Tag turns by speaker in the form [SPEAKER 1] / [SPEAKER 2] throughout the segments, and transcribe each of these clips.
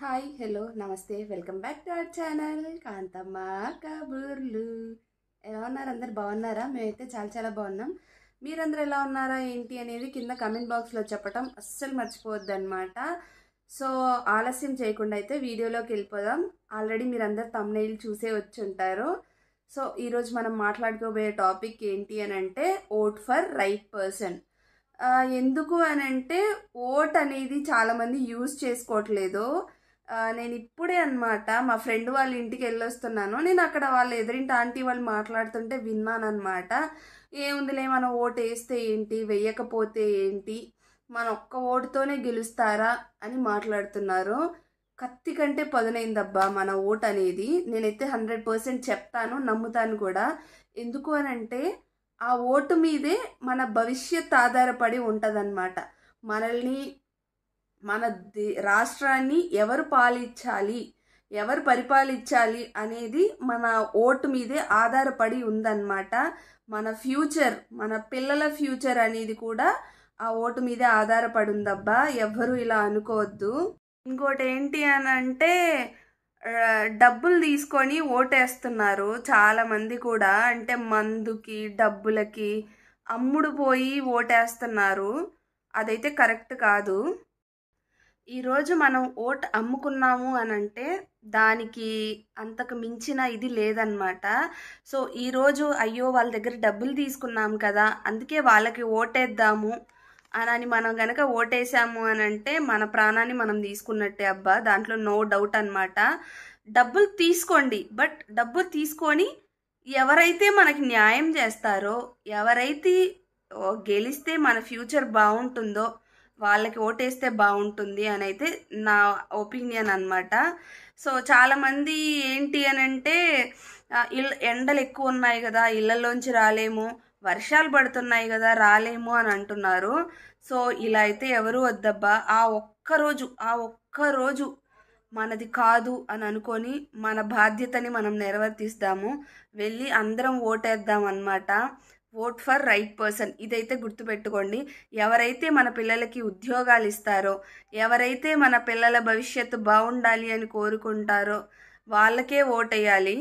[SPEAKER 1] hi hello నమస్తే welcome back to our channel Kanthamma Kaburlu ఎలా ఉన్నారు అందరు బాగున్నారా మేమైతే చాలా చాలా బాగున్నాం మీరందరూ ఎలా ఉన్నారా ఏంటి అనేది కింద కమెంట్ బాక్స్లో చెప్పటం అస్సలు మర్చిపోవద్దు అనమాట సో ఆలస్యం చేయకుండా అయితే వీడియోలోకి వెళ్ళిపోదాం ఆల్రెడీ మీరందరు తమ్నైల్ చూసే వచ్చి ఉంటారు సో ఈరోజు మనం మాట్లాడుకోబోయే టాపిక్ ఏంటి అని అంటే ఓట్ ఫర్ రైట్ పర్సన్ ఎందుకు అని అంటే ఓట్ అనేది చాలామంది యూజ్ చేసుకోవట్లేదు నేను ఇప్పుడే అనమాట మా ఫ్రెండ్ వాళ్ళ ఇంటికి వెళ్ళొస్తున్నాను నేను అక్కడ వాళ్ళ ఎదురింటి ఆంటీ వాళ్ళు మాట్లాడుతుంటే విన్నానమాట ఏముందిలే మనం ఓటు వేస్తే ఏంటి వెయ్యకపోతే ఏంటి మన ఒక్క ఓటుతోనే గెలుస్తారా అని మాట్లాడుతున్నారు కత్తి కంటే పదునైందబ్బా మన ఓటు అనేది నేనైతే హండ్రెడ్ పర్సెంట్ చెప్తాను నమ్ముతాను కూడా ఎందుకు అనంటే ఆ ఓటు మీదే మన భవిష్యత్ ఆధారపడి ఉంటుందన్నమాట మనల్ని మన రాష్ట్రాన్ని ఎవరు పాలించాలి ఎవరు పరిపాలించాలి అనేది మన ఓటు మీదే ఆధారపడి ఉందన్నమాట మన ఫ్యూచర్ మన పిల్లల ఫ్యూచర్ అనేది కూడా ఆ ఓటు మీదే ఆధారపడి ఉందబ్బా ఎవ్వరు ఇలా అనుకోవద్దు ఇంకోటి ఏంటి అని అంటే డబ్బులు తీసుకొని ఓటేస్తున్నారు చాలామంది కూడా అంటే మందుకి డబ్బులకి అమ్ముడు పోయి ఓటేస్తున్నారు అదైతే కరెక్ట్ కాదు ఈరోజు మనం ఓట్ అమ్ముకున్నాము అని అంటే దానికి అంతకు మించిన ఇది లేదనమాట సో ఈరోజు అయ్యో వాళ్ళ దగ్గర డబ్బులు తీసుకున్నాం కదా అందుకే వాళ్ళకి ఓటేద్దాము అని మనం కనుక ఓటేసాము అని అంటే మన ప్రాణాన్ని మనం తీసుకున్నట్టే అబ్బా దాంట్లో నో డౌట్ అనమాట డబ్బులు తీసుకోండి బట్ డబ్బులు తీసుకొని ఎవరైతే మనకి న్యాయం చేస్తారో ఎవరైతే గెలిస్తే మన ఫ్యూచర్ బాగుంటుందో వాళ్ళకి ఓటేస్తే బాగుంటుంది అని అయితే నా ఒపీనియన్ అనమాట సో చాలామంది ఏంటి అని అంటే ఇల్ ఎండలు ఎక్కువ ఉన్నాయి కదా ఇళ్ళల్లోంచి రాలేము వర్షాలు పడుతున్నాయి కదా రాలేము అని అంటున్నారు సో ఇలా అయితే ఎవరు వద్దబ్బా ఆ ఒక్కరోజు ఆ ఒక్కరోజు మనది కాదు అని అనుకొని మన బాధ్యతని మనం నిర్వర్తిస్తాము వెళ్ళి అందరం ఓటేద్దాం అన్నమాట ఓట్ ఫర్ రైట్ పర్సన్ ఇదైతే గుర్తుపెట్టుకోండి ఎవరైతే మన పిల్లలకి ఉద్యోగాలు ఇస్తారో ఎవరైతే మన పిల్లల భవిష్యత్తు బాగుండాలి అని కోరుకుంటారో వాళ్ళకే ఓటేయాలి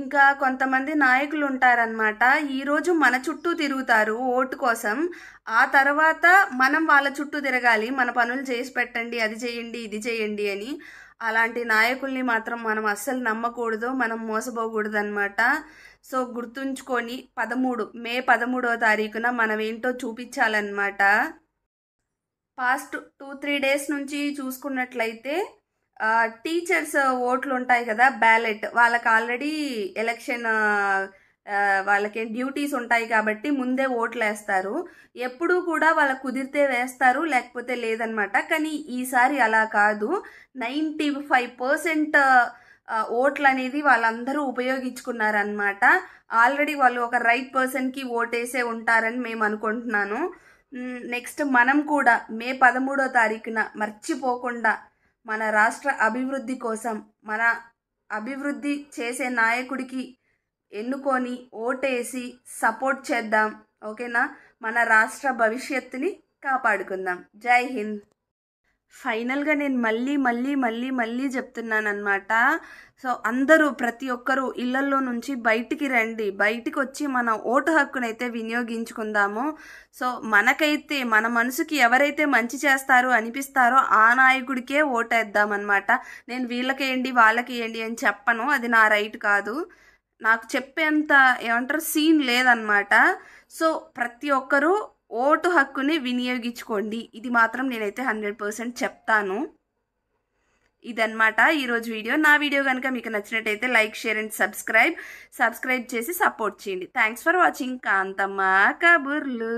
[SPEAKER 1] ఇంకా కొంతమంది నాయకులు ఉంటారనమాట ఈరోజు మన చుట్టూ తిరుగుతారు ఓటు కోసం ఆ తర్వాత మనం వాళ్ళ చుట్టూ తిరగాలి మన పనులు చేసి పెట్టండి అది చేయండి ఇది చేయండి అని అలాంటి నాయకుల్ని మాత్రం మనం అస్సలు నమ్మకూడదు మనం మోసపోకూడదు అనమాట సో గుర్తుంచుకొని పదమూడు మే పదమూడో తారీఖున మనం ఏంటో చూపించాలన్నమాట పాస్ట్ టూ త్రీ డేస్ నుంచి చూసుకున్నట్లయితే టీచర్స్ ఓట్లు ఉంటాయి కదా బ్యాలెట్ వాళ్ళకి ఆల్రెడీ ఎలక్షన్ వాళ్ళకి డ్యూటీస్ ఉంటాయి కాబట్టి ముందే ఓట్లు వేస్తారు ఎప్పుడూ కూడా వాళ్ళ కుదిరితే వేస్తారు లేకపోతే లేదనమాట కానీ ఈసారి అలా కాదు నైంటీ ఫైవ్ పర్సెంట్ ఓట్లు అనేది వాళ్ళందరూ ఉపయోగించుకున్నారనమాట ఆల్రెడీ వాళ్ళు ఒక రైట్ పర్సన్కి ఓటేసే ఉంటారని మేము అనుకుంటున్నాను నెక్స్ట్ మనం కూడా మే పదమూడో తారీఖున మర్చిపోకుండా మన రాష్ట్ర అభివృద్ధి కోసం మన అభివృద్ధి చేసే నాయకుడికి ఎన్నుకొని ఓటేసి సపోర్ట్ చేద్దాం ఓకేనా మన రాష్ట్ర భవిష్యత్తుని కాపాడుకుందాం జై హింద్ ఫైనల్గా నేను మళ్ళీ మళ్ళీ మళ్ళీ మళ్ళీ చెప్తున్నానమాట సో అందరూ ప్రతి ఒక్కరూ ఇళ్లలో నుంచి బయటికి రండి బయటికి వచ్చి మన ఓటు హక్కునైతే వినియోగించుకుందాము సో మనకైతే మన మనసుకి ఎవరైతే మంచి చేస్తారో అనిపిస్తారో ఆ నాయకుడికే ఓటేద్దామన్నమాట నేను వీళ్ళకేయండి వాళ్ళకేయండి అని చెప్పను అది నా రైట్ కాదు నాకు చెప్పేంత ఏమంటారు సీన్ లేదనమాట సో ప్రతి ఒక్కరూ ఓటు హక్కుని వినియోగించుకోండి ఇది మాత్రం నేనైతే హండ్రెడ్ పర్సెంట్ చెప్తాను ఇదన్నమాట ఈరోజు వీడియో నా వీడియో కనుక మీకు నచ్చినట్టయితే like share and subscribe subscribe చేసి సపోర్ట్ చేయండి థ్యాంక్స్ ఫర్ వాచింగ్ కాంతమ్మ కబుర్లు